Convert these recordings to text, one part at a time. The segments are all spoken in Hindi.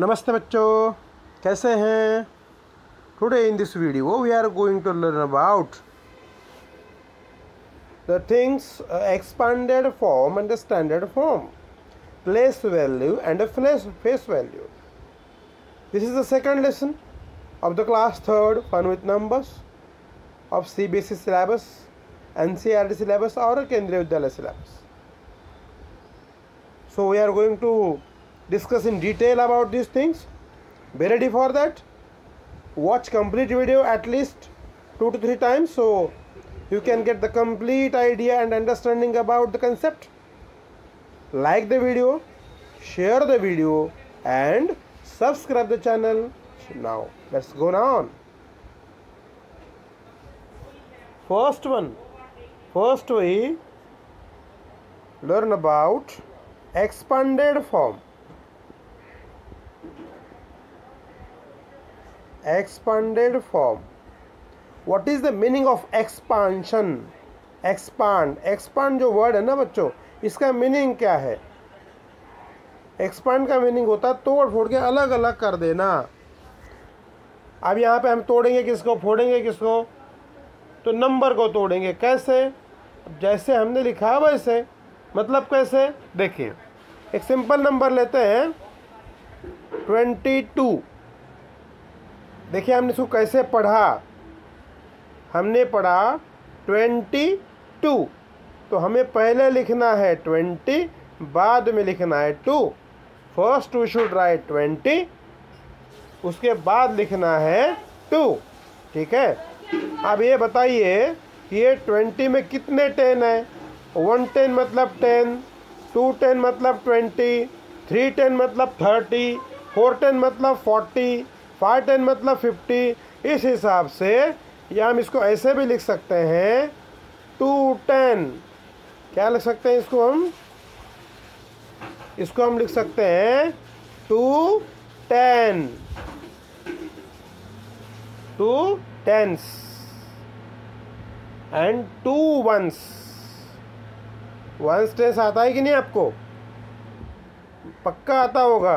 नमस्ते बच्चों कैसे हैं today in this video we are going to learn about the things expanded form and standard form place value and flesh face value this is the second lesson of the class third fun with numbers of C B S E syllabus N C R T syllabus और केंद्रीय विद्यालय syllabus so we are going to discuss in detail about these things be ready for that watch complete video at least two to three times so you can get the complete idea and understanding about the concept like the video share the video and subscribe the channel now let's go on first one first we learn about expanded form expanded form what is the meaning of expansion expand expand जो वर्ड है ना बच्चों इसका मीनिंग क्या है एक्सपांड का मीनिंग होता है तोड़ फोड़ के अलग अलग कर देना अब यहाँ पे हम तोड़ेंगे किसको फोड़ेंगे किसको तो नंबर को तोड़ेंगे कैसे जैसे हमने लिखा है वैसे मतलब कैसे देखिए एक सिंपल नंबर लेते हैं ट्वेंटी टू देखिए हमने इसको कैसे पढ़ा हमने पढ़ा ट्वेंटी टू तो हमें पहले लिखना है ट्वेंटी बाद में लिखना है to first we should write twenty उसके बाद लिखना है टू ठीक है अब ये बताइए ये ट्वेंटी में कितने टेन है वन टेन मतलब टेन टू टेन मतलब ट्वेंटी थ्री टेन मतलब थर्टी फोर टेन मतलब फोर्टी फाइव टेन मतलब फिफ्टी इस हिसाब से या हम इसको ऐसे भी लिख सकते हैं टू टेन क्या लिख सकते हैं इसको हम इसको हम लिख सकते हैं two ten two tens and two ones ones tens आता है कि नहीं आपको पक्का आता होगा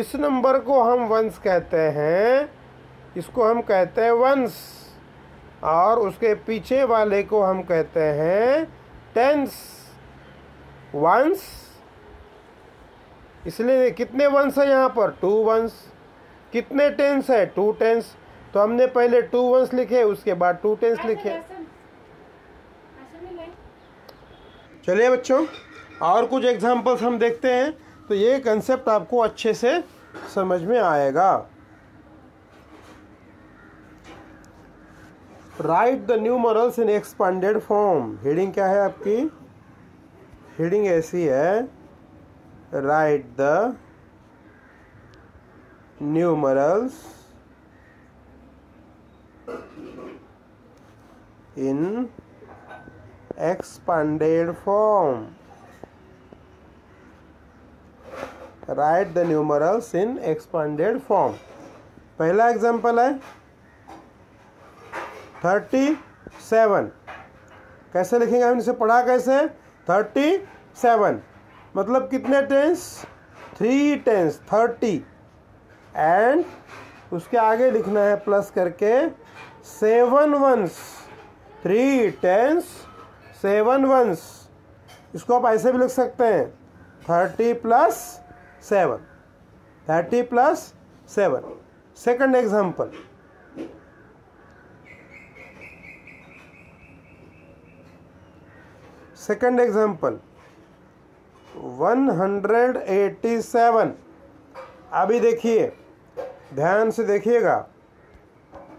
इस नंबर को हम वंस कहते हैं इसको हम कहते हैं वंस और उसके पीछे वाले को हम कहते हैं टेंस वंस इसलिए कितने वंस है यहाँ पर टू वंस कितने टेंस है टू टेंस तो हमने पहले टू वंस लिखे उसके बाद टू टेंस लिखे चलिए बच्चों और कुछ एग्जांपल्स हम देखते हैं तो ये कंसेप्ट आपको अच्छे से समझ में आएगा write the numerals in expanded form heading क्या है आपकी हेडिंग ऐसी है write the numerals in expanded form write the numerals in expanded form पहला एग्जाम्पल है थर्टी सेवन कैसे लिखेंगे हम इसे पढ़ा कैसे थर्टी सेवन मतलब कितने tens three tens thirty and उसके आगे लिखना है प्लस करके seven ones three tens seven ones इसको आप ऐसे भी लिख सकते हैं thirty plus seven thirty plus seven second example second example one hundred eighty seven अभी देखिए ध्यान से देखिएगा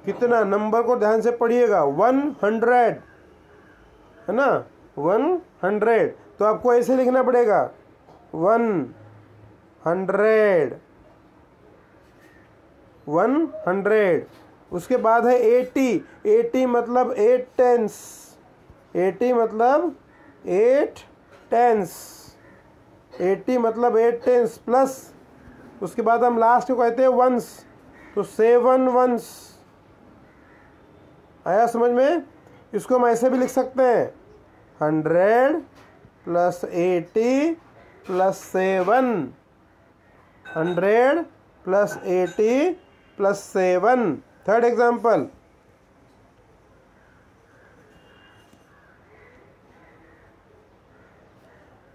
कितना नंबर को ध्यान से पढ़िएगा वन हंड्रेड है ना वन हंड्रेड तो आपको ऐसे लिखना पड़ेगा वन हंड्रेड वन हंड्रेड उसके बाद है एटी एटी मतलब एट टेंस एटी मतलब एट टेंस एटी मतलब एट टेंस प्लस उसके बाद हम लास्ट को कहते हैं वंस तो सेवन वंस आया समझ में इसको हम ऐसे भी लिख सकते हैं hundred plus eighty plus seven hundred plus eighty plus seven third example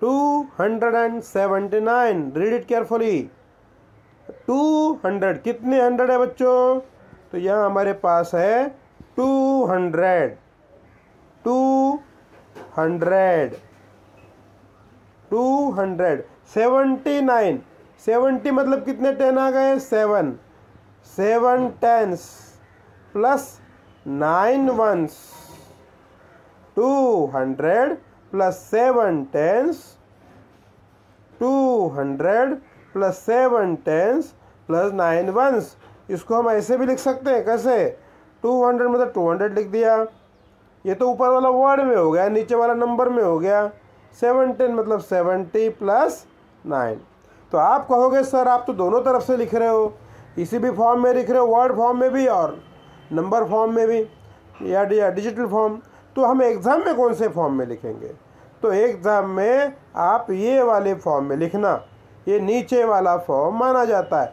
two hundred and seventy nine read it carefully two hundred कितने हंड्रेड है बच्चों तो यहाँ हमारे पास है two hundred two hundred two hundred seventy nine seventy मतलब कितने टेन आ गए seven seven tens plus nine ones two hundred plus seven tens two hundred plus seven tens plus nine ones इसको हम ऐसे भी लिख सकते हैं कैसे टू हंड्रेड मतलब टू हंड्रेड लिख दिया ये तो ऊपर वाला वर्ड में हो गया नीचे वाला नंबर में हो गया सेवन टेन मतलब सेवेंटी प्लस नाइन तो आप कहोगे सर आप तो दोनों तरफ से लिख रहे हो किसी भी फॉर्म में लिख रहे हो वर्ड फॉर्म में भी और नंबर फॉर्म में भी या, या डिजिटल फॉर्म तो हम एग्ज़ाम में कौन से फॉर्म में लिखेंगे तो एग्ज़ाम में आप ये वाले फॉर्म में लिखना ये नीचे वाला फॉर्म माना जाता है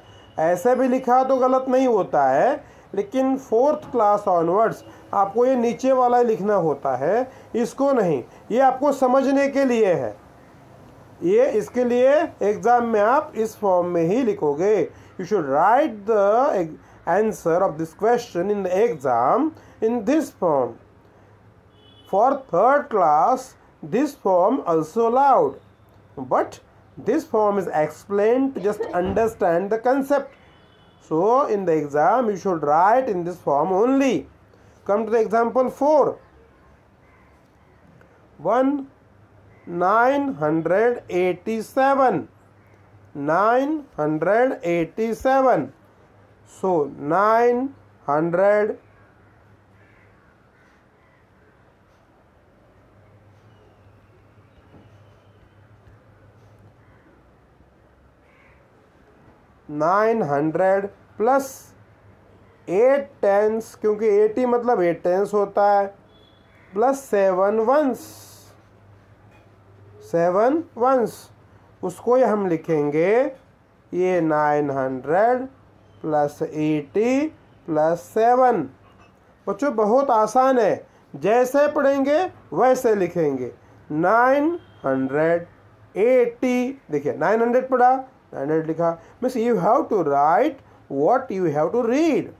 ऐसे भी लिखा तो गलत नहीं होता है लेकिन फोर्थ क्लास ऑनवर्ड्स आपको ये नीचे वाला लिखना होता है इसको नहीं ये आपको समझने के लिए है ये इसके लिए एग्जाम में आप इस फॉर्म में ही लिखोगे you should write the answer of this question in the exam in this form for third class this form also allowed but this form is explain to just understand the concept so in the exam you should write in this form only come to the example four one nine hundred eighty seven nine hundred eighty seven so nine hundred nine hundred plus eight tens क्योंकि एटी मतलब एट टेंस होता है plus seven ones seven ones उसको ये हम लिखेंगे ये nine hundred plus eighty plus seven बच्चों बहुत आसान है जैसे पढ़ेंगे वैसे लिखेंगे नाइन हंड्रेड एटी देखिए नाइन हंड्रेड पढ़ा नाइन हंड्रेड लिखा means you have to write what have to read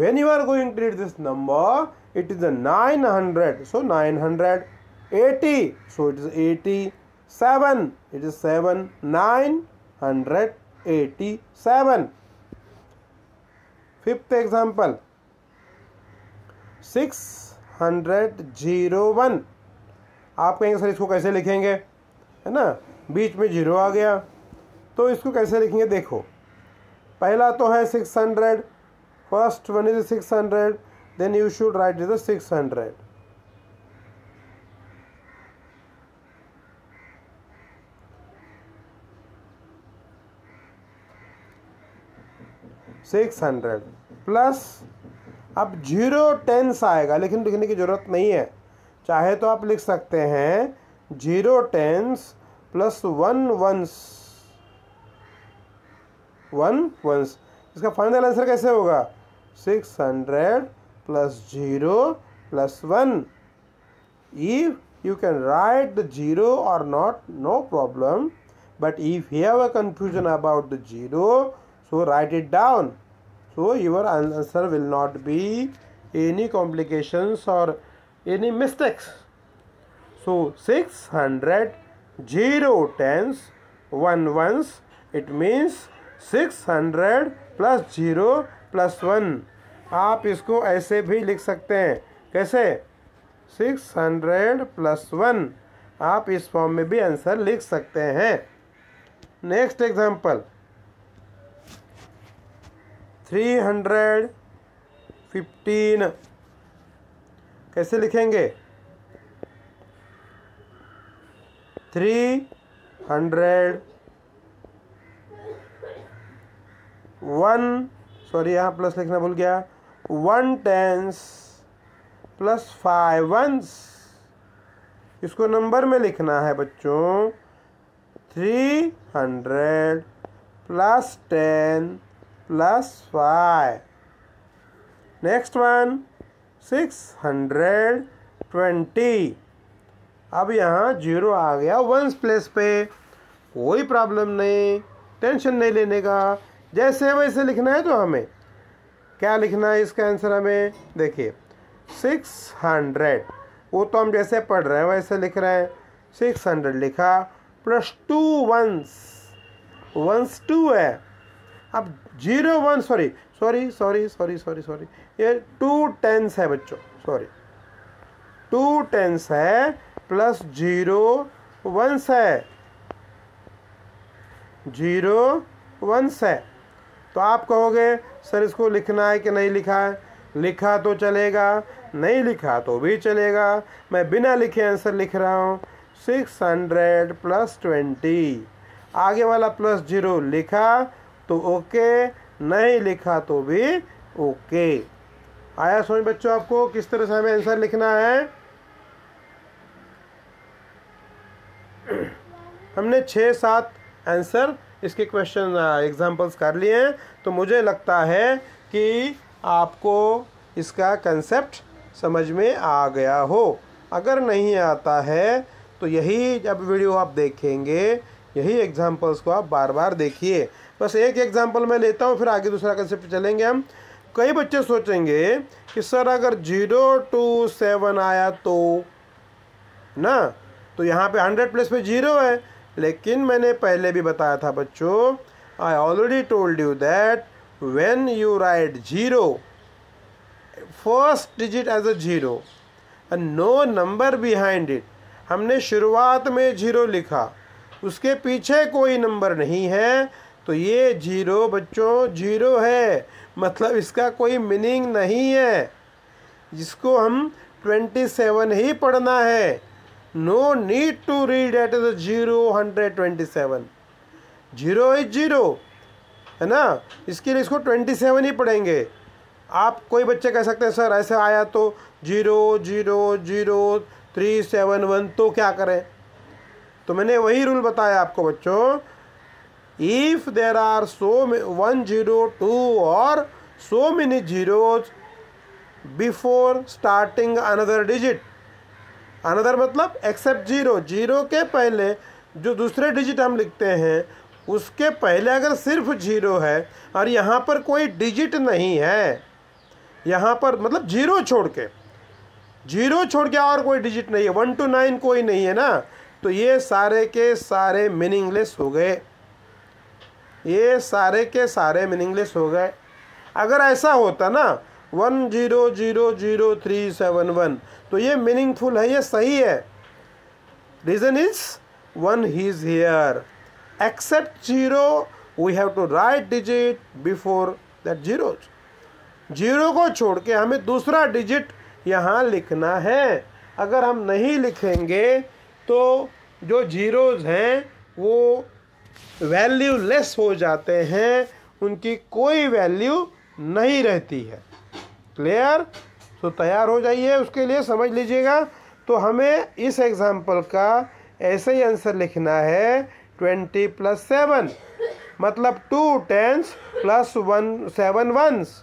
when you are going to read this number it is a nine hundred so nine hundred 80 so it is 80 7 it is 7 987 fifth example 601 आप कहेंगे सर इसको कैसे लिखेंगे है ना बीच में जीरो आ गया तो इसको कैसे लिखेंगे देखो पहला तो है six hundred first one is six hundred then you should write is six hundred six hundred plus अब जीरो टेंस आएगा लेकिन लिखने की ज़रूरत नहीं है चाहे तो आप लिख सकते हैं zero tens plus one ones one ones इसका फाइनल आंसर कैसे होगा six hundred plus zero plus one if you can write the zero और not no problem but if you have a confusion about the zero so write it down so your answer will not be any complications or any mistakes so 600 0 tens 1 ones it means 600 plus zero plus one आप इसको ऐसे भी लिख सकते हैं कैसे 600 प्लस वन आप इस फॉर्म में भी आंसर लिख सकते हैं next example three hundred fifteen कैसे लिखेंगे थ्री हंड्रेड वन सॉरी यहाँ प्लस लिखना भूल गया one tens plus five ones इसको नंबर में लिखना है बच्चों three hundred plus ten plus 5. Next one 620. अब यहाँ जीरो आ गया वंस प्लेस पे कोई प्रॉब्लम नहीं टेंशन नहीं लेने का जैसे वैसे लिखना है तो हमें क्या लिखना है इसका आंसर हमें देखिए सिक्स हंड्रेड वो तो हम जैसे पढ़ रहे हैं वैसे लिख रहे हैं सिक्स हंड्रेड लिखा plus two ones ones two है अब zero one sorry sorry sorry sorry sorry sorry ये टू टेंस है बच्चों सॉरी टू टेंस है प्लस जीरो वंस है जीरो वंस है तो आप कहोगे सर इसको लिखना है कि नहीं लिखा है लिखा तो चलेगा नहीं लिखा तो भी चलेगा मैं बिना लिखे आंसर लिख रहा हूँ सिक्स हंड्रेड प्लस ट्वेंटी आगे वाला प्लस जीरो लिखा तो ओके नहीं लिखा तो भी ओके आया समझ बच्चों आपको किस तरह से हमें आंसर लिखना है हमने छः सात आंसर इसके क्वेश्चन एग्जांपल्स कर लिए हैं तो मुझे लगता है कि आपको इसका कंसेप्ट समझ में आ गया हो अगर नहीं आता है तो यही जब वीडियो आप देखेंगे यही एग्जांपल्स को आप बार बार देखिए बस एक एग्जाम्पल मैं लेता हूँ फिर आगे दूसरा कंसेप्ट चलेंगे हम कई बच्चे सोचेंगे कि सर अगर जीरो टू सेवन आया तो ना तो यहाँ पे हंड्रेड प्लस पे जीरो है लेकिन मैंने पहले भी बताया था बच्चों I already told you that when you write zero first digit as a zero and no number behind हमने शुरुआत में जीरो लिखा उसके पीछे कोई नंबर नहीं है तो ये जीरो बच्चों जीरो है मतलब इसका कोई मीनिंग नहीं है जिसको हम ट्वेंटी सेवन ही पढ़ना है no need to read at the zero hundred twenty seven zero is zero है ना इसके लिए इसको ट्वेंटी सेवन ही पढ़ेंगे आप कोई बच्चे कह सकते हैं सर ऐसे आया तो zero zero zero three seven one तो क्या करें तो मैंने वही रूल बताया आपको बच्चों if there are so zero two or so many zeros before starting another digit another मतलब except zero zero के पहले जो दूसरे digit हम लिखते हैं उसके पहले अगर सिर्फ जीरो है और यहाँ पर कोई डिजिट नहीं है यहाँ पर मतलब जीरो छोड़ के जीरो छोड़ के और कोई डिजिट नहीं है वन टू नाइन कोई नहीं है ना तो ये सारे के सारे मीनिंगलेस हो गए ये सारे के सारे मीनिंगलेस हो गए अगर ऐसा होता ना one zero zero zero three seven one तो ये मीनिंगफुल है ये सही है रीज़न इज वन ही is here except zero we have to write digit before that zero zero को छोड़ के हमें दूसरा डिजिट यहाँ लिखना है अगर हम नहीं लिखेंगे तो जो जीरोज़ हैं वो वैल्यू लेस हो जाते हैं उनकी कोई वैल्यू नहीं रहती है क्लियर तो तैयार हो जाइए उसके लिए समझ लीजिएगा तो हमें इस एग्ज़ाम्पल का ऐसे ही आंसर लिखना है ट्वेंटी प्लस सेवन मतलब two tens plus one seven ones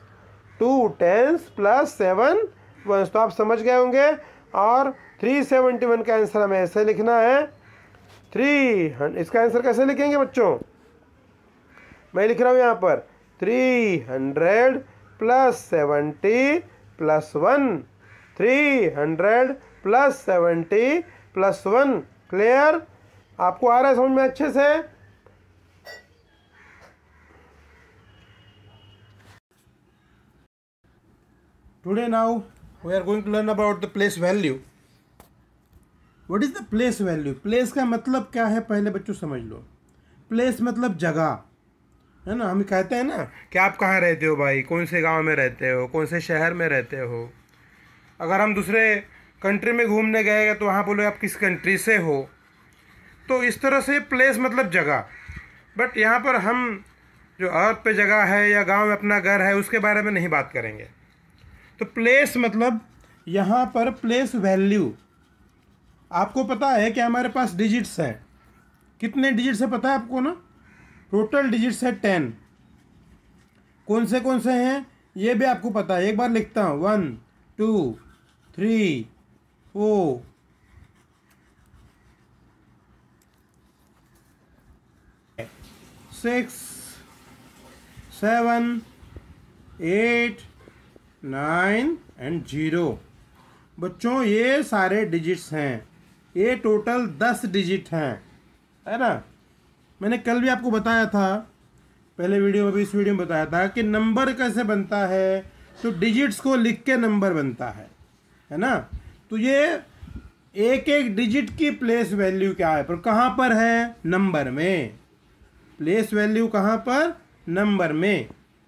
two tens plus seven ones तो आप समझ गए होंगे और थ्री सेवेंटी वन का आंसर हमें ऐसे लिखना है थ्री हंड्रेड इसका आंसर कैसे लिखेंगे बच्चों मैं लिख रहा हूँ यहाँ पर three hundred plus seventy plus one three hundred plus seventy plus one clear आपको आ रहा है समझ में अच्छे से today now we are going to learn about the place value what is the place value place का मतलब क्या है पहले बच्चों समझ लो प्लेस मतलब जगह है ना हम कहते हैं ना कि आप कहाँ रहते हो भाई कौन से गांव में रहते हो कौन से शहर में रहते हो अगर हम दूसरे कंट्री में घूमने गए तो वहाँ बोलो आप किस कंट्री से हो तो इस तरह से प्लेस मतलब जगह बट यहाँ पर हम जो अर्थ पे जगह है या गांव में अपना घर है उसके बारे में नहीं बात करेंगे तो प्लेस मतलब यहाँ पर प्लेस वैल्यू आपको पता है कि हमारे पास डिजिट्स है कितने डिजिट्स है पता है आपको ना टोटल डिजिट्स है टेन कौन से कौन से हैं ये भी आपको पता है एक बार लिखता हूँ one two three four six seven eight nine and zero बच्चों ये सारे डिजिट्स हैं ये टोटल दस डिजिट हैं है ना मैंने कल भी आपको बताया था पहले वीडियो में भी इस वीडियो में बताया था कि नंबर कैसे बनता है तो डिजिट्स को लिख के नंबर बनता है है ना तो ये एक एक डिजिट की प्लेस वैल्यू क्या है पर कहाँ पर है नंबर में प्लेस वैल्यू कहाँ पर नंबर में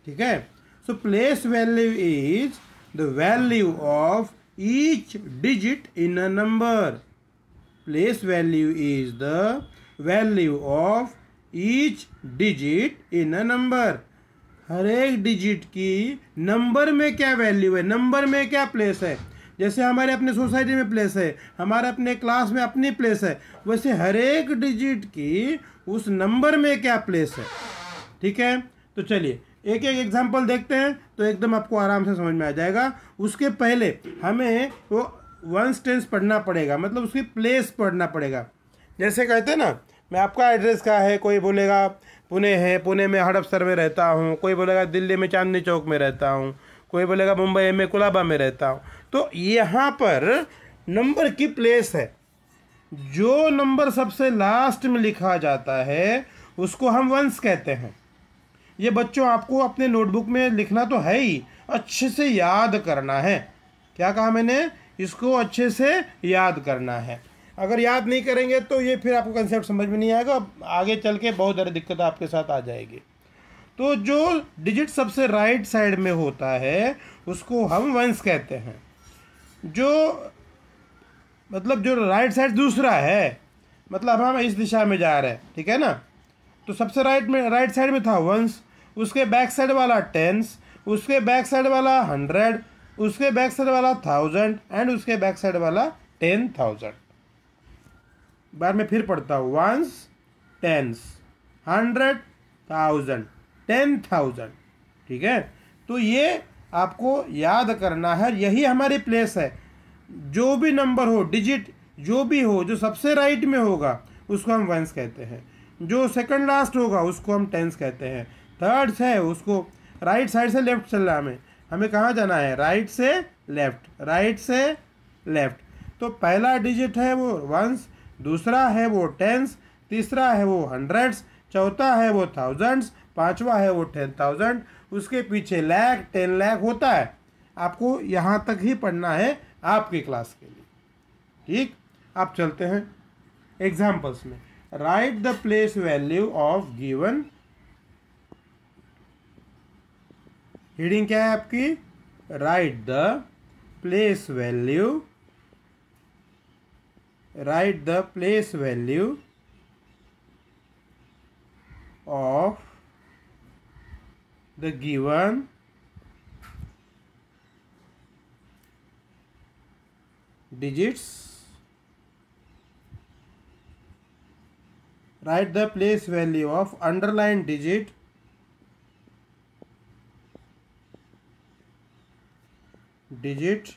ठीक है so place value is the value of each digit in a number place value is the value of each digit in a number हर एक डिजिट की नंबर में क्या वैल्यू है नंबर में क्या प्लेस है जैसे हमारे अपने सोसाइटी में प्लेस है हमारे अपने क्लास में अपनी प्लेस है वैसे हर एक डिजिट की उस नंबर में क्या प्लेस है ठीक है तो चलिए एक एक एग्जाम्पल देखते हैं तो एकदम आपको आराम से समझ में आ जाएगा उसके पहले हमें वो वन स्टेंस पढ़ना पड़ेगा मतलब उसकी प्लेस पढ़ना पड़ेगा जैसे कहते हैं ना मैं आपका एड्रेस क्या है कोई बोलेगा पुणे है पुणे में हड़पसर में रहता हूँ कोई बोलेगा दिल्ली में चांदनी चौक में रहता हूँ कोई बोलेगा मुंबई में कोलाबा में रहता हूँ तो यहाँ पर नंबर की प्लेस है जो नंबर सबसे लास्ट में लिखा जाता है उसको हम वंस कहते हैं ये बच्चों आपको अपने नोटबुक में लिखना तो है ही अच्छे से याद करना है क्या कहा मैंने इसको अच्छे से याद करना है अगर याद नहीं करेंगे तो ये फिर आपको कंसेप्ट समझ में नहीं आएगा आगे चल के बहुत ज़्यादा दिक्कत आपके साथ आ जाएगी तो जो डिजिट सबसे राइट साइड में होता है उसको हम वंस कहते हैं जो मतलब जो राइट साइड दूसरा है मतलब हम इस दिशा में जा रहे हैं ठीक है ना तो सबसे राइट में राइट साइड में था वंस उसके बैक साइड वाला टेंस उसके बैक साइड वाला हंड्रेड उसके बैक साइड वाला थाउजेंड एंड उसके बैक साइड वाला टेन थाउजेंड बार में फिर पढ़ता हूँ ones tens hundred thousand ten thousand ठीक है तो ये आपको याद करना है यही हमारी प्लेस है जो भी नंबर हो डिजिट जो भी हो जो सबसे राइट में होगा उसको हम वंस कहते हैं जो सेकंड लास्ट होगा उसको हम टेंस कहते हैं थर्ड्स है उसको राइट साइड से लेफ्ट चल रहा है हमें हमें कहाँ जाना है राइट से लेफ्ट राइट से लेफ्ट तो पहला डिजिट है वो वंस दूसरा है वो टेंस तीसरा है वो हंड्रेड्स चौथा है वो थाउजेंड्स पांचवा है वो टेन थाउजेंड उसके पीछे लैख टेन लैख होता है आपको यहाँ तक ही पढ़ना है आपकी क्लास के लिए ठीक आप चलते हैं एग्जाम्पल्स में write the place value of given heading क्या है आपकी write the place value write the place value of the given digits write the place value of underline digit digit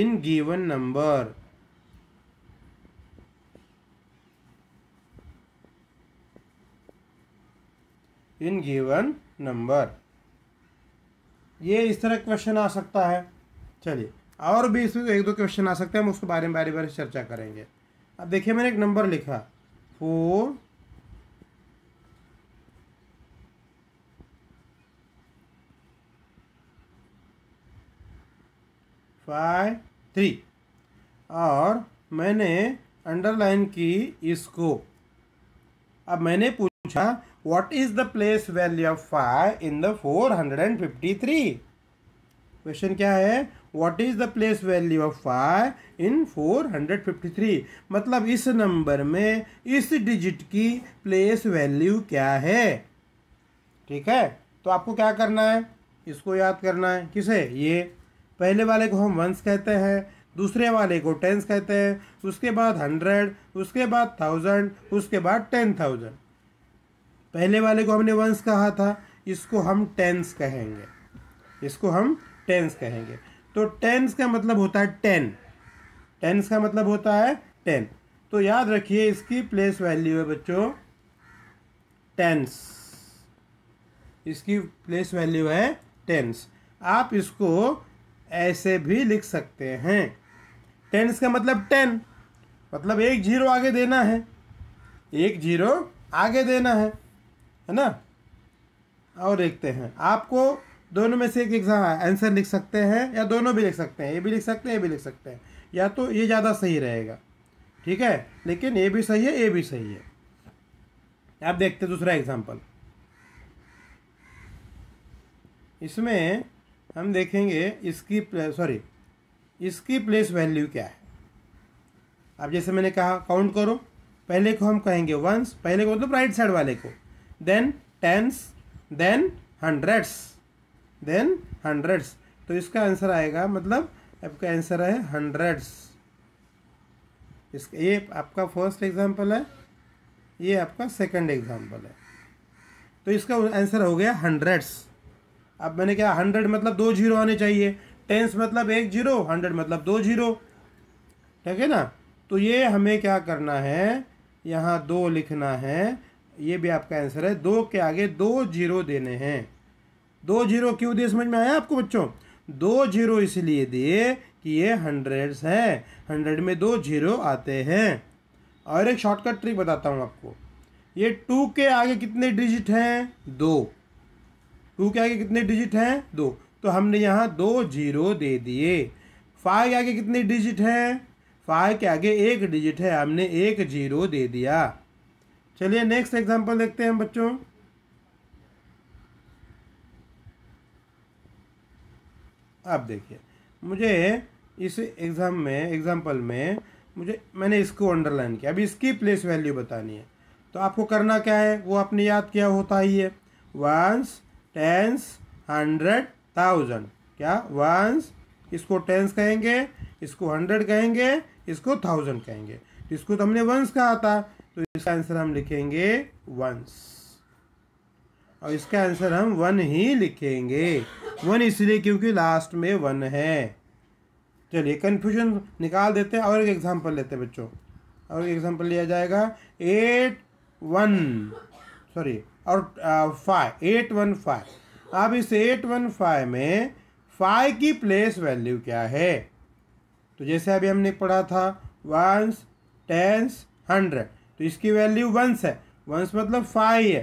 in given number in given number ये इस तरह क्वेश्चन आ सकता है चलिए और भी इसमें एक दो क्वेश्चन आ सकते हैं हम उसके बारे में बारी बारी चर्चा करेंगे अब देखिए मैंने एक नंबर लिखा फोर फाइव थ्री और मैंने अंडरलाइन की इसको अब मैंने पूछा what is the place value of five in the four hundred and fifty three question क्या है what is the place value of five in four hundred fifty three मतलब इस नंबर में इस डिजिट की प्लेस वैल्यू क्या है ठीक है तो आपको क्या करना है इसको याद करना है किसे ये पहले वाले को हम वंस कहते हैं दूसरे वाले को टेंस कहते हैं उसके बाद हंड्रेड उसके बाद थाउजेंड उसके बाद टेन थाउजेंड पहले वाले को हमने वंस कहा था इसको हम टेंस कहेंगे इसको हम टेंस कहेंगे तो टेंस का मतलब होता है टेन टेंस का मतलब होता है टेन तो याद रखिए इसकी प्लेस वैल्यू है बच्चों टेंस इसकी प्लेस वैल्यू है टेंस आप इसको ऐसे भी लिख सकते हैं टेन इसका मतलब टेन मतलब एक जीरो आगे देना है एक जीरो आगे देना है है ना और देखते हैं आपको दोनों में से एक एग्जाम आंसर लिख सकते हैं या दोनों भी लिख सकते हैं ये भी लिख सकते हैं ये भी लिख सकते हैं या तो ये ज़्यादा सही रहेगा ठीक है लेकिन ये भी सही है ये भी सही है आप देखते दूसरा एग्जाम्पल इसमें हम देखेंगे इसकी सॉरी इसकी प्लेस वैल्यू क्या है अब जैसे मैंने कहा काउंट करो पहले को हम कहेंगे वंस पहले को मतलब राइट साइड वाले को then tens then hundreds then hundreds तो इसका आंसर आएगा मतलब आपका आंसर है हंड्रेड्स इस ये आपका फर्स्ट एग्जांपल है ये आपका सेकंड एग्जांपल है तो इसका आंसर हो गया हंड्रेड्स अब मैंने क्या हंड्रेड मतलब दो जीरो आने चाहिए टेंस मतलब एक जीरो हंड्रेड मतलब दो जीरो ठीक है ना तो ये हमें क्या करना है यहाँ दो लिखना है ये भी आपका आंसर है दो के आगे दो जीरो देने हैं दो जीरो क्यों दिए समझ में आया आपको बच्चों दो जीरो इसलिए दिए कि ये हंड्रेड्स हैं हंड्रेड में दो जीरो आते हैं और एक शॉर्टकट ट्रिक बताता हूँ आपको ये टू के आगे कितने डिजिट हैं दो टू के आगे कितने डिजिट हैं दो तो हमने यहाँ दो जीरो दे दिए फाइव के आगे कितने डिजिट हैं फाइव के आगे एक डिजिट है हमने एक जीरो दे दिया चलिए नेक्स्ट एग्जांपल देखते हैं बच्चों आप देखिए मुझे इस एग्ज़ाम में एग्ज़ाम्पल में मुझे मैंने इसको अंडरलाइन किया अभी इसकी प्लेस वैल्यू बतानी है तो आपको करना क्या है वो आपने याद किया होता ही है वंस टेंस हंड्रेड थाउजेंड क्या वंस इसको टेंस कहेंगे इसको हंड्रेड कहेंगे इसको थाउजेंड कहेंगे तो इसको तो हमने वंस कहा था तो इसका आंसर हम लिखेंगे वंस और इसका आंसर हम वन ही लिखेंगे वन इसलिए क्योंकि लास्ट में वन है चलिए कन्फ्यूजन निकाल देते हैं और एक एग्जांपल लेते हैं बच्चों और एक एग्जांपल लिया जाएगा एट वन सॉरी और फाइव एट वन फाइव अब इस एट वन फाइव में फाइव की प्लेस वैल्यू क्या है तो जैसे अभी हमने पढ़ा था वंस टेंस हंड्रेड तो इसकी वैल्यू वंस है वंस मतलब फाइव है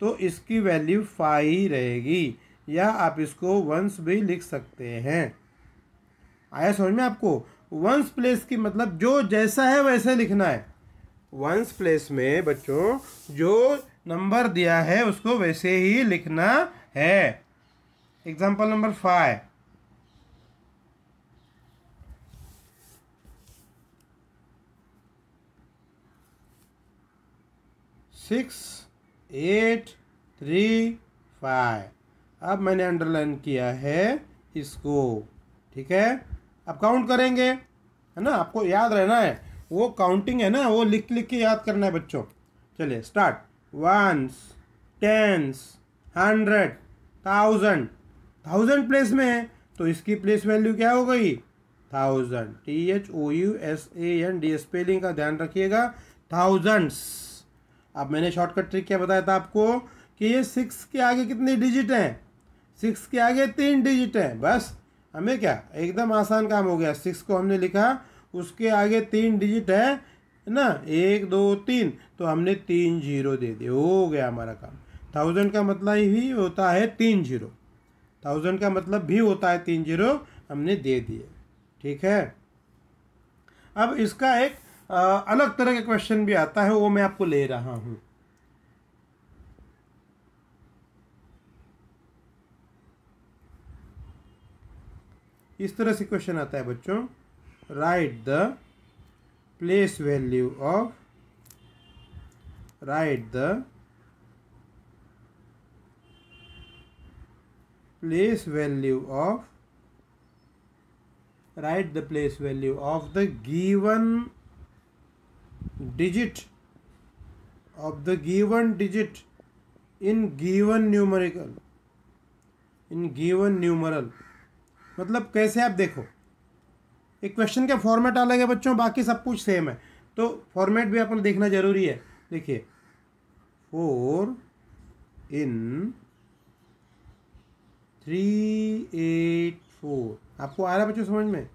तो इसकी वैल्यू फाइव ही रहेगी या आप इसको वंस भी लिख सकते हैं आया समझ में आपको वंस प्लेस की मतलब जो जैसा है वैसे लिखना है वंस प्लेस में बच्चों जो नंबर दिया है उसको वैसे ही लिखना है example number five six eight three five अब मैंने अंडरलाइन किया है इसको ठीक है अब काउंट करेंगे है ना आपको याद रहना है वो काउंटिंग है ना वो लिख लिख के याद करना है बच्चों चलिए start ones tens hundred thousand thousand place में है तो इसकी प्लेस वैल्यू क्या हो गई thousand T H O U S A N D spelling का ध्यान रखिएगा थाउजेंड्स अब मैंने शॉर्टकट ट्रिक क्या बताया था आपको कि ये सिक्स के आगे कितने डिजिट हैं सिक्स के आगे तीन डिजिट हैं बस हमें क्या एकदम आसान काम हो गया सिक्स को हमने लिखा उसके आगे तीन डिजिट है ना एक दो तीन तो हमने तीन जीरो दे दिए हो गया हमारा काम थाउजेंड का मतलब ही होता है तीन जीरो थाउजेंड का मतलब भी होता है तीन जीरो हमने दे दिए ठीक है अब इसका एक आ, अलग तरह का क्वेश्चन भी आता है वो मैं आपको ले रहा हूँ इस तरह से क्वेश्चन आता है बच्चों write the place value of write the place value of write the place value of the given digit of the given digit in given numerical in given numeral मतलब कैसे आप देखो एक क्वेश्चन के फॉर्मेट अलग है बच्चों बाकी सब कुछ सेम है तो फॉर्मेट भी अपन देखना जरूरी है देखिए four in three eight four आपको आ रहा है बच्चों समझ में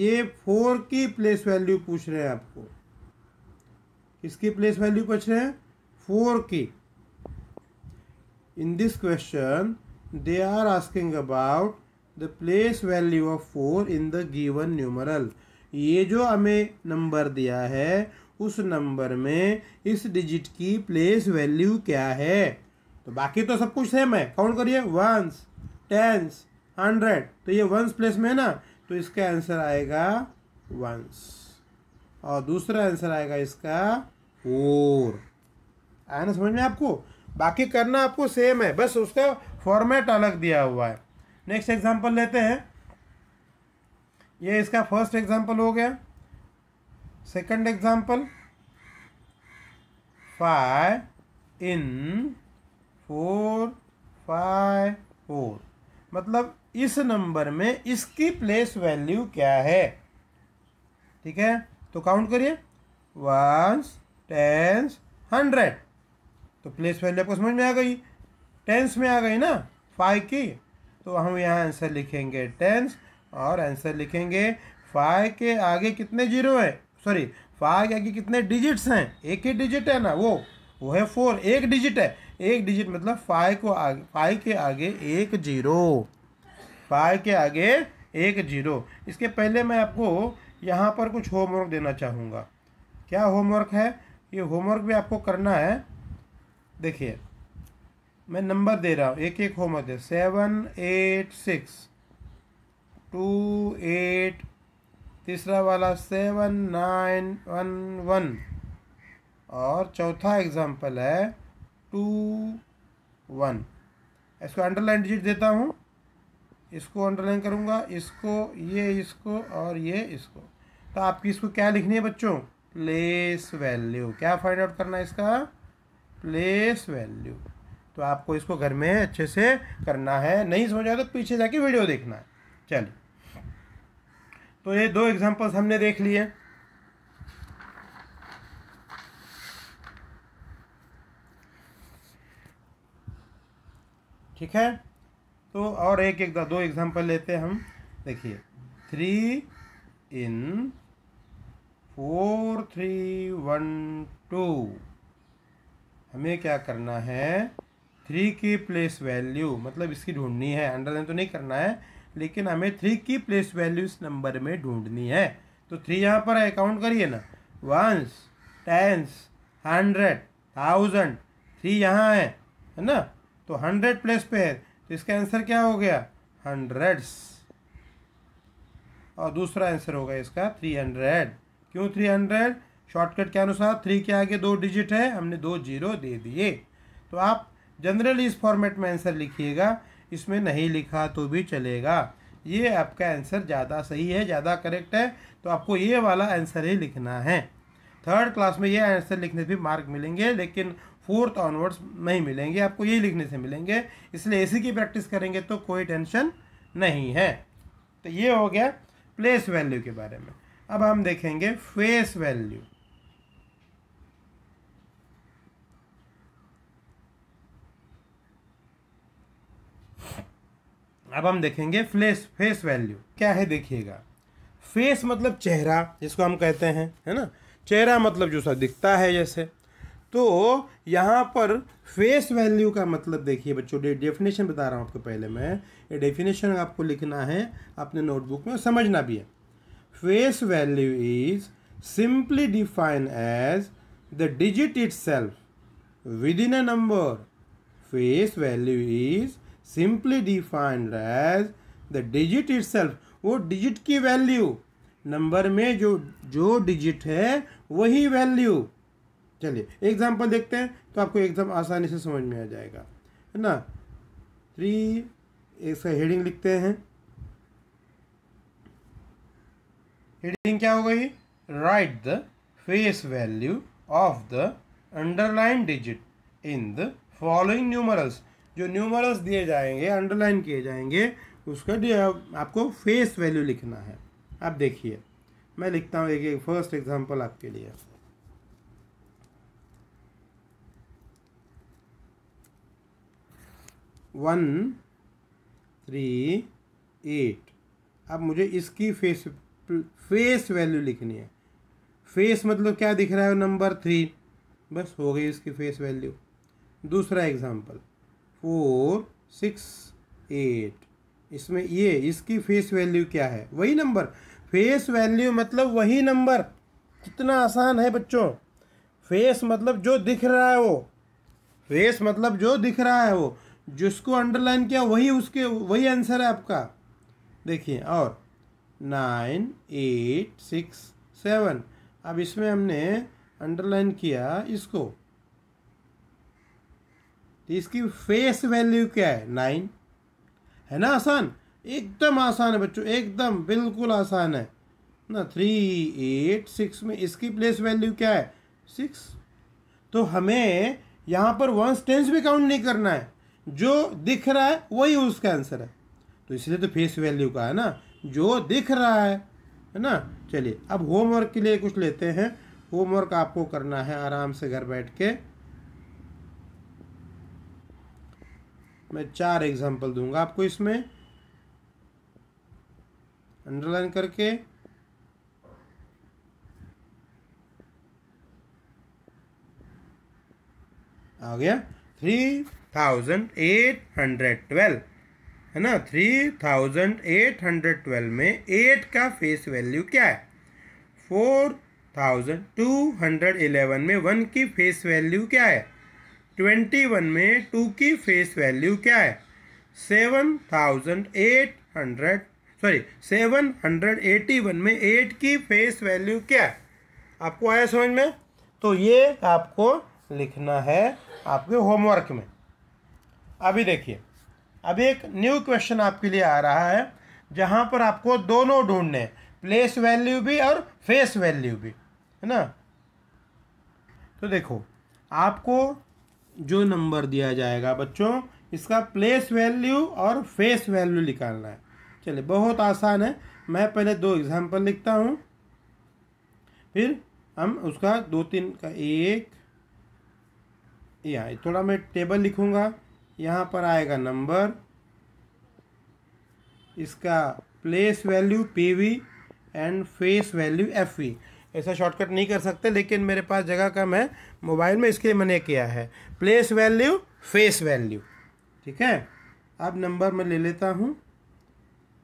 ये फोर की प्लेस वैल्यू पूछ रहे हैं आपको किसकी प्लेस वैल्यू पूछ रहे हैं फोर की in this question they are asking about the place value of four in the given numeral ये जो हमें नंबर दिया है उस नंबर में इस डिजिट की प्लेस वैल्यू क्या है तो बाकी तो सब कुछ सेम है काउंट करिए वंस टेंस हंड्रेड तो ये वंस प्लेस में है ना तो इसका आंसर आएगा वंस और दूसरा आंसर आएगा इसका फोर आया ना समझ में आपको बाकी करना आपको सेम है बस उसका फॉर्मेट अलग दिया हुआ है नेक्स्ट एग्जाम्पल लेते हैं ये इसका फर्स्ट एग्जाम्पल हो गया second example five in four five four मतलब इस नंबर में इसकी प्लेस वैल्यू क्या है ठीक है तो काउंट करिए वंस टेंस हंड्रेड तो प्लेस वैल्यू आपको समझ में आ गई टेंस में आ गई ना फाइव की तो हम यहाँ आंसर लिखेंगे टेंस और आंसर लिखेंगे फाइव के आगे कितने जीरो हैं सॉरी फाइव के आगे कितने डिजिट्स हैं एक ही डिजिट है ना वो वो है फोर एक डिजिट है एक डिजिट मतलब फाइव को आगे फाइव के आगे एक जीरो फाइव के आगे एक जीरो इसके पहले मैं आपको यहाँ पर कुछ होमवर्क देना चाहूँगा क्या होमवर्क है ये होमवर्क भी आपको करना है देखिए मैं नंबर दे रहा हूँ एक एक होमवर्क दे seven eight six two eight तीसरा वाला सेवन नाइन वन वन और चौथा एग्जाम्पल है टू वन इसको अंडरलाइन डिजिट देता हूँ इसको अंडरलाइन करूँगा इसको ये इसको और ये इसको तो आपकी इसको क्या लिखनी है बच्चों प्लेस वैल्यू क्या फाइंड आउट करना है इसका प्लेस वैल्यू तो आपको इसको घर में अच्छे से करना है नहीं समझ आया तो पीछे जाके वीडियो देखना है चलिए तो ये दो एग्जांपल्स हमने देख लिए ठीक है तो और एक एक दो एग्जांपल लेते हैं हम देखिए three in four three one two हमें क्या करना है थ्री की प्लेस वैल्यू मतलब इसकी ढूंढनी है अंडरलाइन तो नहीं करना है लेकिन हमें थ्री की प्लेस वैल्यू इस नंबर में ढूंढनी है तो थ्री यहाँ पर है काउंट करिए ना ones tens hundred thousand three यहाँ है है ना तो हंड्रेड प्लेस पे है तो इसका आंसर क्या हो गया हंड्रेड्स और दूसरा आंसर होगा इसका थ्री हंड्रेड क्यों थ्री हंड्रेड शॉर्टकट के अनुसार थ्री के आगे दो डिजिट है हमने दो जीरो दे दिए तो आप जनरल इस फॉर्मेट में आंसर लिखिएगा इसमें नहीं लिखा तो भी चलेगा ये आपका आंसर ज़्यादा सही है ज़्यादा करेक्ट है तो आपको ये वाला आंसर ही लिखना है थर्ड क्लास में ये आंसर लिखने भी मार्क मिलेंगे लेकिन फोर्थ ऑनवर्ड्स नहीं मिलेंगे आपको यही लिखने से मिलेंगे इसलिए इसी की प्रैक्टिस करेंगे तो कोई टेंशन नहीं है तो ये हो गया प्लेस वैल्यू के बारे में अब हम देखेंगे फेस वैल्यू अब हम देखेंगे फ्लेस फेस वैल्यू क्या है देखिएगा फेस मतलब चेहरा जिसको हम कहते हैं है ना चेहरा मतलब जो सा दिखता है जैसे तो यहाँ पर फेस वैल्यू का मतलब देखिए बच्चों डेफिनेशन बता रहा हूँ आपको पहले मैं ये डेफिनेशन आपको लिखना है अपने नोटबुक में समझना भी है face value is simply define as the digit itself within a number face value is simply defined the digit itself वो डिजिट की वैल्यू नंबर में जो जो डिजिट है वही वैल्यू चलिए एग्जाम्पल देखते हैं तो आपको एग्जाम आसानी से समझ में आ जाएगा है ना थ्री इसका हेडिंग लिखते हैं हेडिंग क्या हो गई write the face value of the underline digit in the following numerals जो न्यूमरल्स दिए जाएंगे अंडरलाइन किए जाएंगे उसका आपको फेस वैल्यू लिखना है आप देखिए मैं लिखता हूँ एक एक फर्स्ट एग्जांपल आपके लिए वन थ्री एट अब मुझे इसकी फेस फेस वैल्यू लिखनी है फेस मतलब क्या दिख रहा है नंबर थ्री बस हो गई इसकी फेस वैल्यू दूसरा एग्जांपल फोर सिक्स एट इसमें ये इसकी फेस वैल्यू क्या है वही नंबर फेस वैल्यू मतलब वही नंबर कितना आसान है बच्चों फेस मतलब जो दिख रहा है वो फेस मतलब जो दिख रहा है वो जिसको अंडरलाइन किया वही उसके वही आंसर है आपका देखिए और नाइन एट सिक्स सेवन अब इसमें हमने अंडरलाइन किया इसको तो इसकी फेस वैल्यू क्या है नाइन है ना आसान एकदम आसान है बच्चों एकदम बिल्कुल आसान है ना थ्री एट सिक्स में इसकी प्लेस वैल्यू क्या है सिक्स तो हमें यहाँ पर वंस टेंस भी काउंट नहीं करना है जो दिख रहा है वही उसका आंसर है तो इसलिए तो फेस वैल्यू का है ना जो दिख रहा है है ना चलिए अब होमवर्क के लिए कुछ लेते हैं होमवर्क आपको करना है आराम से घर बैठ के मैं चार एग्जाम्पल दूंगा आपको इसमें अंडरलाइन करके आ गया three thousand eight hundred twelve है ना three thousand eight hundred twelve में एट का फेस वैल्यू क्या है four thousand two hundred eleven में वन की फेस वैल्यू क्या है ट्वेंटी वन में टू की फेस वैल्यू क्या है seven thousand eight hundred sorry seven hundred eighty one में एट की फेस वैल्यू क्या है आपको आया समझ में तो ये आपको लिखना है आपके होमवर्क में अभी देखिए अब एक न्यू क्वेश्चन आपके लिए आ रहा है जहाँ पर आपको दोनों ढूंढने प्लेस वैल्यू भी और फेस वैल्यू भी है ना तो देखो आपको जो नंबर दिया जाएगा बच्चों इसका प्लेस वैल्यू और फेस वैल्यू निकालना है चलिए बहुत आसान है मैं पहले दो एग्जाम्पल लिखता हूँ फिर हम उसका दो तीन का एक यहाँ थोड़ा मैं टेबल लिखूँगा यहाँ पर आएगा नंबर इसका place value P V and face value F V ऐसा शॉर्टकट नहीं कर सकते लेकिन मेरे पास जगह कम है मोबाइल में इसके लिए मैंने किया है प्लेस वैल्यू फेस वैल्यू ठीक है अब नंबर मैं ले लेता हूँ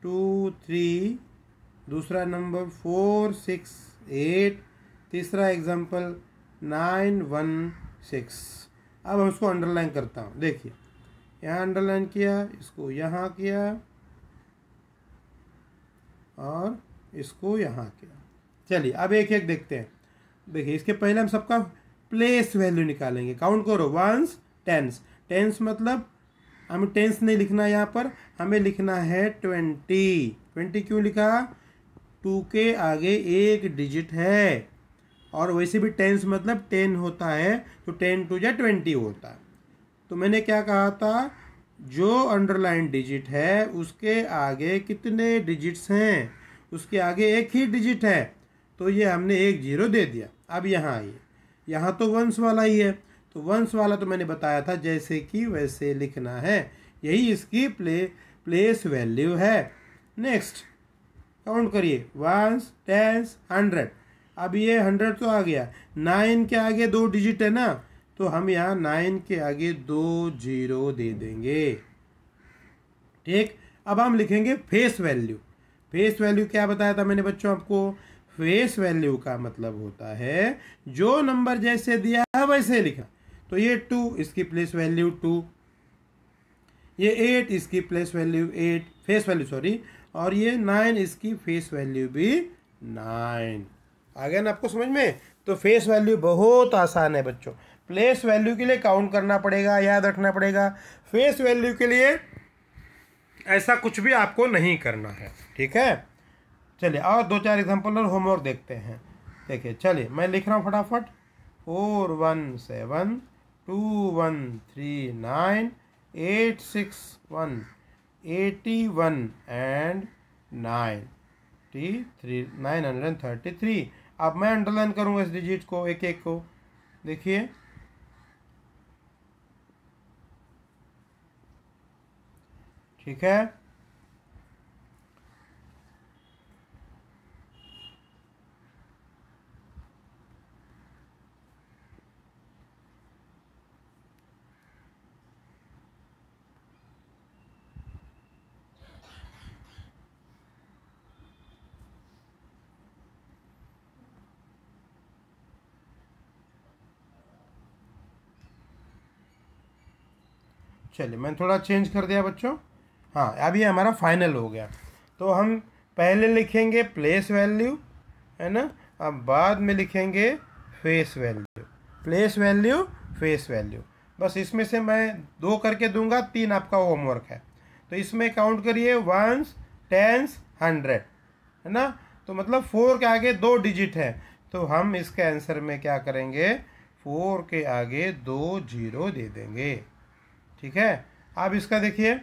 टू थ्री दूसरा नंबर फोर सिक्स एट तीसरा एग्जाम्पल नाइन वन सिक्स अब हम उसको अंडरलाइन करता हूँ देखिए यहाँ अंडरलाइन किया इसको यहाँ किया और इसको यहाँ किया चलिए अब एक एक देखते हैं देखिए इसके पहले हम सबका प्लेस वैल्यू निकालेंगे काउंट करो वंस टेंस टेंस मतलब हमें टेंस नहीं लिखना है यहाँ पर हमें लिखना है ट्वेंटी ट्वेंटी क्यों लिखा टू के आगे एक डिजिट है और वैसे भी टेंस मतलब टेन होता है तो टेन टू या ट्वेंटी होता है तो मैंने क्या कहा था जो अंडरलाइन डिजिट है उसके आगे कितने डिजिट्स हैं उसके आगे एक ही डिजिट है तो ये हमने एक जीरो दे दिया अब यहाँ आइए यहाँ तो वंश वाला ही है तो वंश वाला तो मैंने बताया था जैसे कि वैसे लिखना है यही इसकी प्ले प्लेस वैल्यू है नेक्स्ट काउंट करिए वंस टेंस हंड्रेड अब ये हंड्रेड तो आ गया नाइन के आगे दो डिजिट है ना तो हम यहाँ नाइन के आगे दो जीरो दे देंगे ठीक अब हम लिखेंगे फेस वैल्यू फेस वैल्यू क्या बताया था मैंने बच्चों आपको फेस वैल्यू का मतलब होता है जो नंबर जैसे दिया है वैसे लिखा तो ये टू इसकी प्लेस वैल्यू टू ये एट इसकी place value eight face value sorry और ये नाइन इसकी फेस वैल्यू भी नाइन आ गया ना आपको समझ में तो फेस वैल्यू बहुत आसान है बच्चों प्लेस वैल्यू के लिए काउंट करना पड़ेगा याद रखना पड़ेगा फेस वैल्यू के लिए ऐसा कुछ भी आपको नहीं करना है ठीक है चलिए और दो चार एग्जाम्पल और होमवर्क देखते हैं देखिए चलिए मैं लिख रहा हूँ फटाफट four one seven two one three nine eight six one eighty one and ninety three nine hundred thirty three अब मैं अंडरलाइन करूँगा इस डिजिट को एक एक को देखिए ठीक है चलिए मैंने थोड़ा चेंज कर दिया बच्चों हाँ अभी हमारा फाइनल हो गया तो हम पहले लिखेंगे प्लेस वैल्यू है ना अब बाद में लिखेंगे face value place value face value बस इसमें से मैं दो करके दूंगा तीन आपका होमवर्क है तो इसमें काउंट करिए वंस टेंस हंड्रेड है ना तो मतलब फोर के आगे दो डिजिट है तो हम इसके आंसर में क्या करेंगे फोर के आगे दो जीरो दे देंगे ठीक है आप इसका देखिए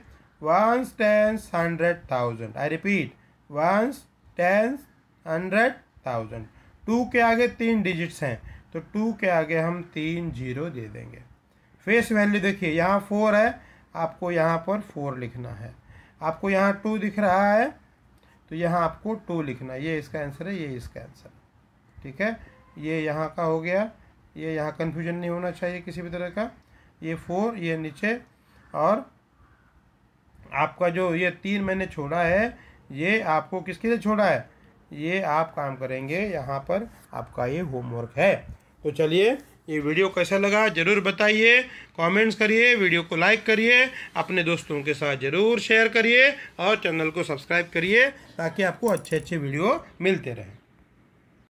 ones tens hundred thousand I repeat ones tens hundred thousand two के आगे तीन डिजिट्स हैं तो टू के आगे हम तीन जीरो दे देंगे फेस वैल्यू देखिए यहाँ फोर है आपको यहाँ पर फोर लिखना है आपको यहाँ टू दिख रहा है तो यहाँ आपको टू लिखना है ये इसका आंसर है ये इसका आंसर ठीक है ये यहाँ का हो गया ये यहाँ कन्फ्यूजन नहीं होना चाहिए किसी भी तरह का ये फोर ये नीचे और आपका जो ये तीन मैंने छोड़ा है ये आपको किसके लिए छोड़ा है ये आप काम करेंगे यहाँ पर आपका ये होमवर्क है तो चलिए ये वीडियो कैसा लगा ज़रूर बताइए कमेंट्स करिए वीडियो को लाइक करिए अपने दोस्तों के साथ ज़रूर शेयर करिए और चैनल को सब्सक्राइब करिए ताकि आपको अच्छे अच्छे वीडियो मिलते रहें